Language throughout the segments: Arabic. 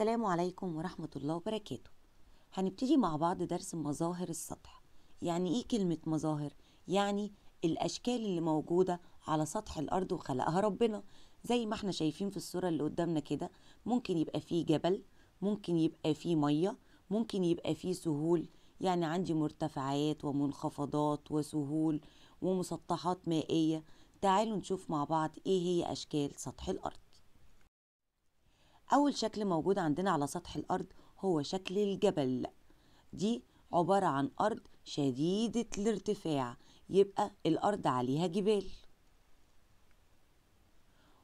السلام عليكم ورحمة الله وبركاته هنبتدي مع بعض درس مظاهر السطح يعني ايه كلمة مظاهر؟ يعني الأشكال اللي موجودة على سطح الأرض وخلقها ربنا زي ما احنا شايفين في الصورة اللي قدامنا كده ممكن يبقى فيه جبل ممكن يبقى فيه مية ممكن يبقى فيه سهول يعني عندي مرتفعات ومنخفضات وسهول ومسطحات مائية تعالوا نشوف مع بعض ايه هي أشكال سطح الأرض أول شكل موجود عندنا على سطح الأرض هو شكل الجبل دي عبارة عن أرض شديدة الارتفاع يبقى الأرض عليها جبال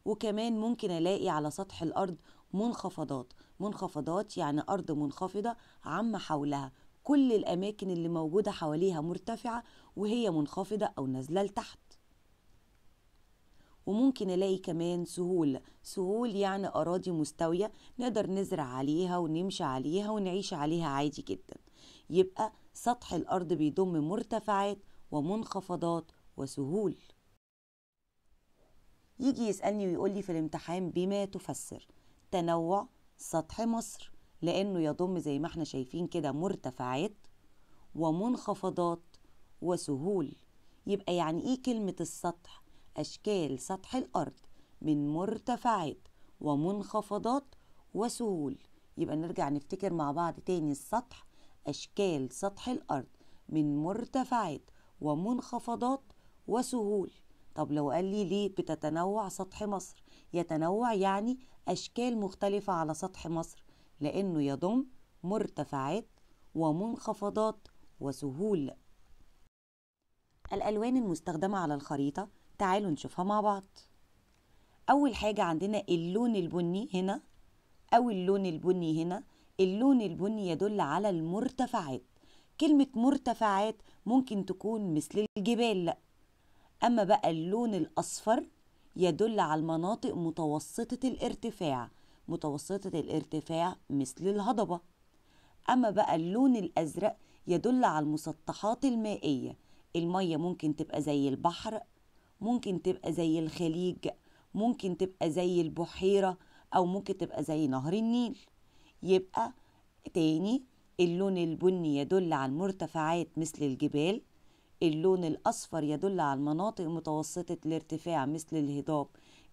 وكمان ممكن ألاقي على سطح الأرض منخفضات منخفضات يعني أرض منخفضة عما حولها كل الأماكن اللي موجودة حواليها مرتفعة وهي منخفضة أو نازلة لتحت وممكن الاقي كمان سهول سهول يعني اراضي مستويه نقدر نزرع عليها ونمشي عليها ونعيش عليها عادي جدا يبقى سطح الارض بيضم مرتفعات ومنخفضات وسهول يجي يسالني ويقول لي في الامتحان بما تفسر تنوع سطح مصر لانه يضم زي ما احنا شايفين كده مرتفعات ومنخفضات وسهول يبقى يعني ايه كلمه السطح أشكال سطح الأرض من مرتفعات ومنخفضات وسهول يبقى نرجع نفتكر مع بعض تاني السطح أشكال سطح الأرض من مرتفعات ومنخفضات وسهول طب لو قال لي ليه بتتنوع سطح مصر يتنوع يعني أشكال مختلفة على سطح مصر لأنه يضم مرتفعات ومنخفضات وسهول الألوان المستخدمة على الخريطة تعالوا نشوفها مع بعض أول حاجة عندنا اللون البني هنا أو اللون البني هنا اللون البني يدل على المرتفعات كلمة مرتفعات ممكن تكون مثل الجبال لأ أما بقى اللون الأصفر يدل على المناطق متوسطة الارتفاع متوسطة الارتفاع مثل الهضبة أما بقى اللون الأزرق يدل على المسطحات المائية المية ممكن تبقى زي البحر ممكن تبقى زي الخليج ممكن تبقى زي البحيرة أو ممكن تبقى زي نهر النيل يبقى تاني اللون البني يدل على المرتفعات مثل الجبال اللون الأصفر يدل على المناطق متوسطة الارتفاع مثل الهضاب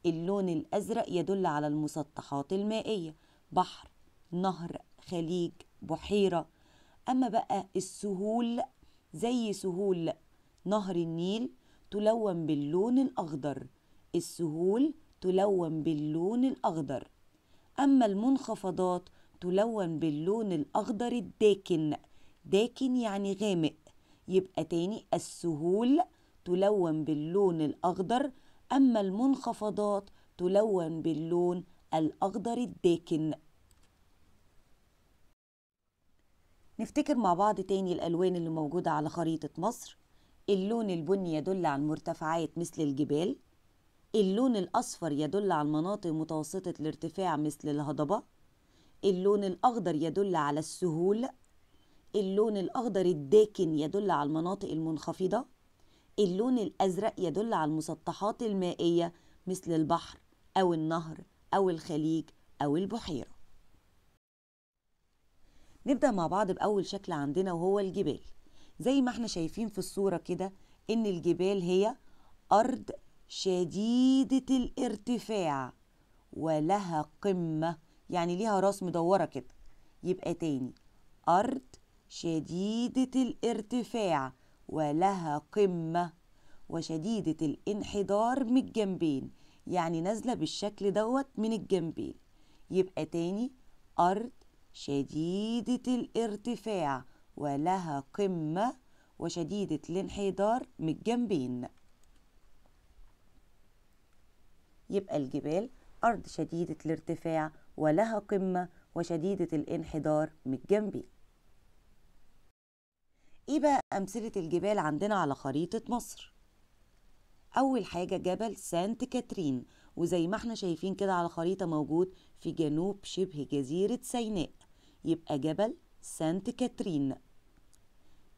اللون الأزرق يدل على المسطحات المائية بحر نهر خليج بحيرة أما بقى السهول زي سهول نهر النيل تلون باللون الأخضر السهول تلون باللون الأخضر أما المنخفضات تلون باللون الأخضر الداكن داكن يعني غامق يبقى تاني السهول تلون باللون الأخضر أما المنخفضات تلون باللون الأخضر الداكن نفتكر مع بعض تاني الألوان اللي موجودة على خريطة مصر اللون البني يدل على المرتفعات مثل الجبال اللون الأصفر يدل على المناطق متوسطة الارتفاع مثل الهضبة اللون الأخضر يدل على السهول اللون الأخضر الداكن يدل على المناطق المنخفضة اللون الأزرق يدل على المسطحات المائية مثل البحر أو النهر أو الخليج أو البحيرة نبدأ مع بعض بأول شكل عندنا وهو الجبال زي ما احنا شايفين في الصورة كده إن الجبال هي أرض شديدة الارتفاع ولها قمة يعني ليها راس مدورة كده يبقى تاني أرض شديدة الارتفاع ولها قمة وشديدة الانحدار من الجنبين يعني نازلة بالشكل دوت من الجنبين يبقى تاني أرض شديدة الارتفاع ولها قمة وشديدة الانحدار من الجنبين يبقى الجبال أرض شديدة الارتفاع ولها قمة وشديدة الانحدار من الجنبين ايه بقى أمثلة الجبال عندنا على خريطة مصر؟ أول حاجة جبل سانت كاترين وزي ما احنا شايفين كده على الخريطة موجود في جنوب شبه جزيرة سيناء يبقى جبل سانت كاترين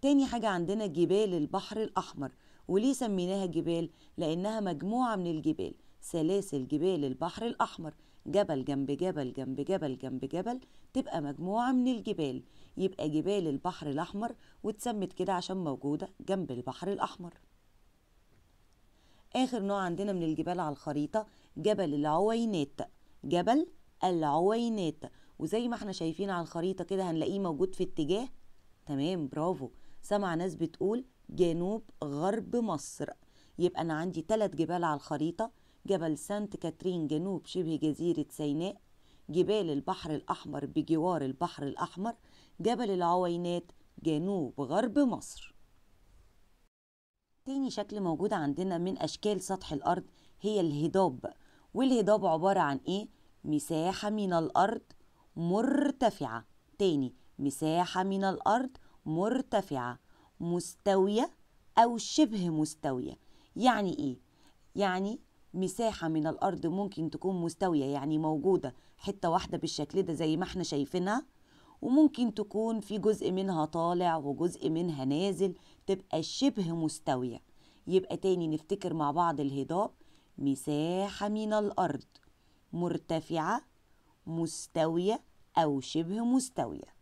تاني حاجة عندنا جبال البحر الأحمر وليه سميناها جبال لأنها مجموعة من الجبال سلاسل جبال البحر الأحمر جبل جنب جبل جنب جبل جنب جبل تبقى مجموعة من الجبال يبقى جبال البحر الأحمر واتسمت كده عشان موجودة جنب البحر الأحمر آخر نوع عندنا من الجبال على الخريطة جبل العوينات جبل العوينات وزي ما احنا شايفين على الخريطة كده هنلاقيه موجود في اتجاه تمام برافو سمع ناس بتقول جنوب غرب مصر يبقى أنا عندي تلات جبال على الخريطة جبل سانت كاترين جنوب شبه جزيرة سيناء جبال البحر الأحمر بجوار البحر الأحمر جبل العوينات جنوب غرب مصر تاني شكل موجود عندنا من أشكال سطح الأرض هي الهضاب والهضاب عبارة عن إيه؟ مساحة من الأرض مرتفعة تاني مساحة من الأرض مرتفعة مستوية أو شبه مستوية يعني إيه؟ يعني مساحة من الأرض ممكن تكون مستوية يعني موجودة حتة واحدة بالشكل ده زي ما احنا شايفينها وممكن تكون في جزء منها طالع وجزء منها نازل تبقى شبه مستوية يبقى تاني نفتكر مع بعض الهضاب مساحة من الأرض مرتفعة مستوية أو شبه مستوية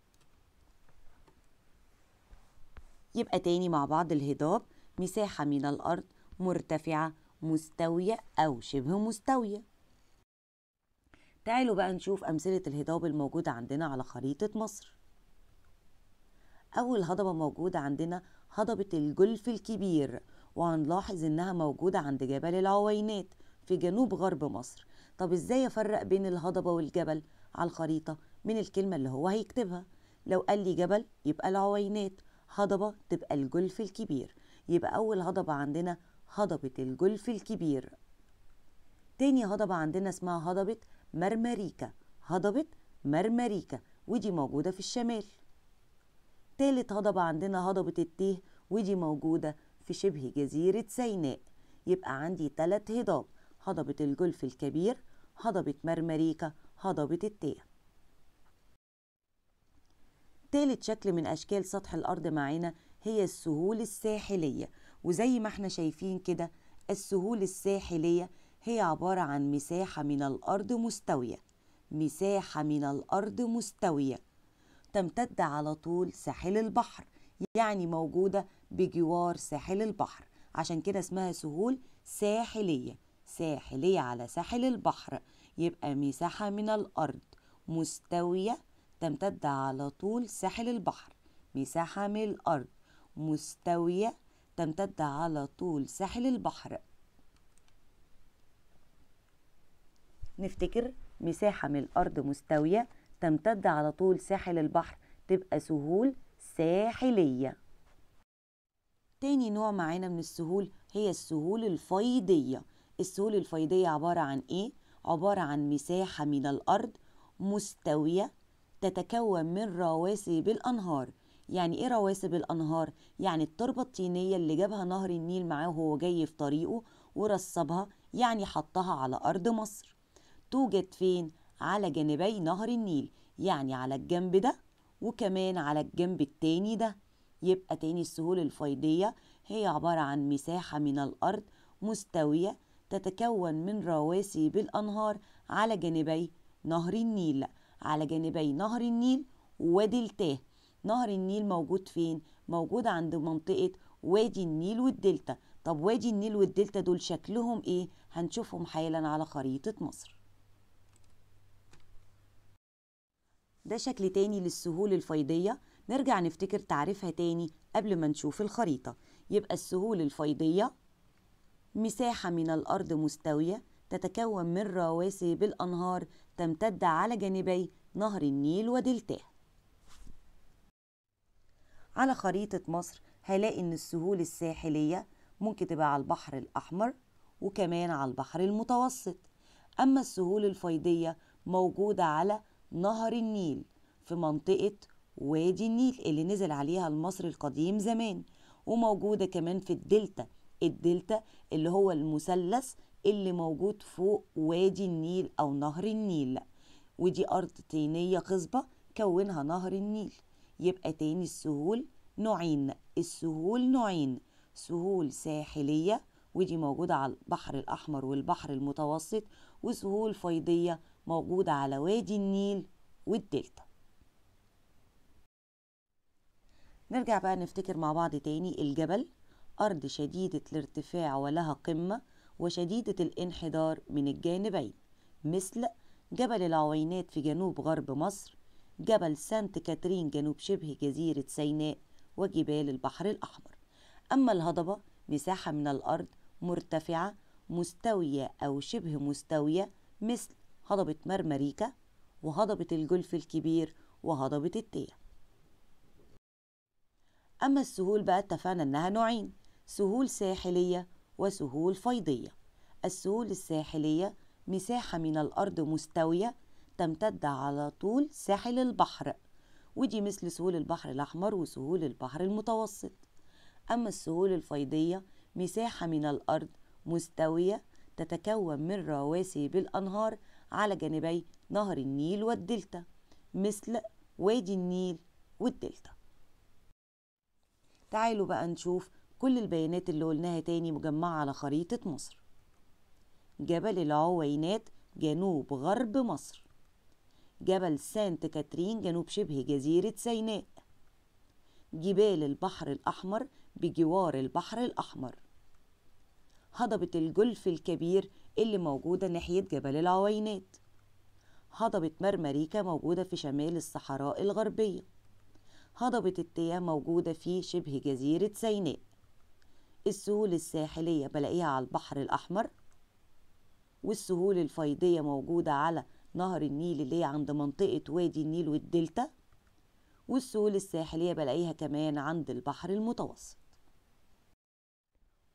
يبقى تاني مع بعض الهضاب مساحة من الأرض مرتفعة مستوية أو شبه مستوية تعالوا بقى نشوف أمثلة الهضاب الموجودة عندنا على خريطة مصر أول هضبة موجودة عندنا هضبة الجلف الكبير وهنلاحظ إنها موجودة عند جبل العوينات في جنوب غرب مصر طب إزاي أفرق بين الهضبة والجبل على الخريطة من الكلمة اللي هو هيكتبها لو قال لي جبل يبقى العوينات هضبة تبقى الجلف الكبير يبقى أول هضبة عندنا هضبة الجلف الكبير تاني هضبة عندنا اسمها هضبة مرمريكا هضبة مرمريكا ودي موجودة في الشمال تالت هضبة عندنا هضبة التيه ودي موجودة في شبه جزيرة سيناء يبقى عندي تلات هضاب هضبة الجلف الكبير هضبة مرمريكا هضبة التيه تالت شكل من أشكال سطح الأرض معانا هي السهول الساحلية وزي ما احنا شايفين كده السهول الساحلية هي عبارة عن مساحة من الأرض مستوية مساحة من الأرض مستوية تمتد على طول ساحل البحر يعني موجودة بجوار ساحل البحر عشان كده اسمها سهول ساحلية ساحلية على ساحل البحر يبقى مساحة من الأرض مستوية تمتد على طول ساحل البحر مساحة من الأرض مستوية تمتد على طول ساحل البحر نفتكر مساحة من الأرض مستوية تمتد على طول ساحل البحر تبقى سهول ساحلية تاني نوع معانا من السهول هي السهول الفيضية السهول الفيضية عبارة عن إيه؟ عبارة عن مساحة من الأرض مستوية تتكون من رواسب الأنهار يعني إيه رواسب الأنهار؟ يعني التربة الطينية اللي جابها نهر النيل معاه وهو جاي في طريقه ورصبها يعني حطها على أرض مصر توجد فين؟ على جانبي نهر النيل يعني على الجنب ده وكمان على الجنب التاني ده يبقى تاني السهول الفيضية هي عبارة عن مساحة من الأرض مستوية تتكون من رواسب الأنهار على جانبي نهر النيل على جانبي نهر النيل ووادي التاه نهر النيل موجود فين موجود عند منطقة وادي النيل والدلتا طب وادي النيل والدلتا دول شكلهم ايه هنشوفهم حالا على خريطة مصر ده شكل تاني للسهول الفيضية نرجع نفتكر تعريفها تاني قبل ما نشوف الخريطة يبقى السهول الفيضية مساحة من الأرض مستوية تتكون من رواسي بالأنهار تمتد على جانبي نهر النيل ودلتاه على خريطة مصر هلاقي إن السهول الساحلية ممكن تبقى على البحر الأحمر وكمان على البحر المتوسط أما السهول الفيضية موجودة على نهر النيل في منطقة وادي النيل اللي نزل عليها المصري القديم زمان وموجودة كمان في الدلتا الدلتا اللي هو المثلث اللي موجود فوق وادي النيل أو نهر النيل ودي أرض طينية خصبة كونها نهر النيل يبقى تاني السهول نوعين السهول نوعين سهول ساحلية ودي موجودة على البحر الأحمر والبحر المتوسط وسهول فيضية موجودة على وادي النيل والدلتا نرجع بقى نفتكر مع بعض تاني الجبل أرض شديدة الارتفاع ولها قمة وشديدة الانحدار من الجانبين مثل جبل العوينات في جنوب غرب مصر جبل سانت كاترين جنوب شبه جزيرة سيناء وجبال البحر الأحمر أما الهضبة مساحة من الأرض مرتفعة مستوية أو شبه مستوية مثل هضبة مرمريكا وهضبة الجلف الكبير وهضبة التيه أما السهول بقى اتفقنا إنها نوعين سهول ساحلية وسهول فيضية السهول الساحلية مساحة من الأرض مستوية تمتد على طول ساحل البحر ودي مثل سهول البحر الأحمر وسهول البحر المتوسط أما السهول الفيضية مساحة من الأرض مستوية تتكون من رواسي بالأنهار على جانبي نهر النيل والدلتا مثل وادي النيل والدلتا تعالوا بقى نشوف كل البيانات اللي قلناها تاني مجمعة على خريطة مصر جبل العوينات جنوب غرب مصر جبل سانت كاترين جنوب شبه جزيرة سيناء جبال البحر الأحمر بجوار البحر الأحمر هضبة الجلف الكبير اللي موجودة ناحية جبل العوينات هضبة مرمريكا موجودة في شمال الصحراء الغربية هضبة التيا موجودة في شبه جزيرة سيناء السهول الساحلية بلاقيها على البحر الأحمر والسهول الفيضية موجودة على نهر النيل اللي هي عند منطقة وادي النيل والدلتا والسهول الساحلية بلاقيها كمان عند البحر المتوسط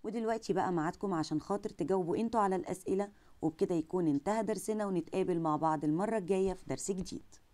ودلوقتي بقى معادكم عشان خاطر تجاوبوا انتوا على الأسئلة وبكده يكون انتهى درسنا ونتقابل مع بعض المرة الجاية في درس جديد